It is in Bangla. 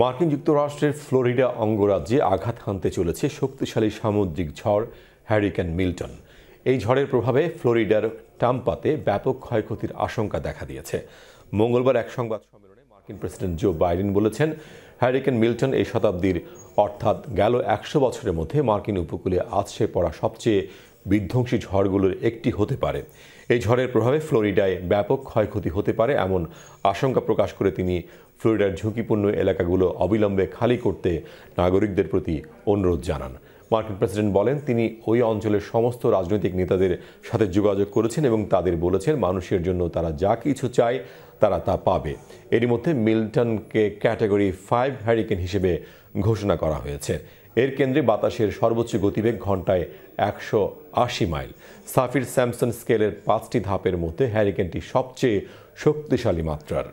মার্কিন যুক্তরাষ্ট্রের ফ্লোরিডা অঙ্গরাজ্যে আঘাত হানতে চলেছে শক্তিশালী সামুদ্রিক ঝড় হ্যারিকেন মিল্টন এই ঝড়ের প্রভাবে ফ্লোরিডার টাম্পাতে ব্যাপক ক্ষয়ক্ষতির আশঙ্কা দেখা দিয়েছে মঙ্গলবার এক সংবাদ সম্মেলনে মার্কিন প্রেসিডেন্ট জো বাইডেন বলেছেন হ্যারিকেন মিল্টন এই শতাব্দীর অর্থাৎ গেল একশো বছরের মধ্যে মার্কিন উপকূলে আছড়ে পড়া সবচেয়ে বিধ্বংসী ঝড়গুলোর একটি হতে পারে এই ঝড়ের প্রভাবে ফ্লোরিডায় ব্যাপক ক্ষয়ক্ষতি হতে পারে এমন আশঙ্কা প্রকাশ করে তিনি ফ্লোরিডার ঝুঁকিপূর্ণ এলাকাগুলো অবিলম্বে খালি করতে নাগরিকদের প্রতি অনুরোধ জানান মার্কিন প্রেসিডেন্ট বলেন তিনি ওই অঞ্চলের সমস্ত রাজনৈতিক নেতাদের সাথে যোগাযোগ করেছেন এবং তাদের বলেছেন মানুষের জন্য তারা যা কিছু চায় তারা তা পাবে এরই মধ্যে মিল্টনকে ক্যাটাগরি ফাইভ হ্যারিকেন হিসেবে ঘোষণা করা হয়েছে এর কেন্দ্রে বাতাসের সর্বোচ্চ গতিবেগ ঘন্টায় একশো আশি মাইল সাফির স্যামসন স্কেলের পাঁচটি ধাপের মধ্যে হ্যারিকেনটি সবচেয়ে শক্তিশালী মাত্রার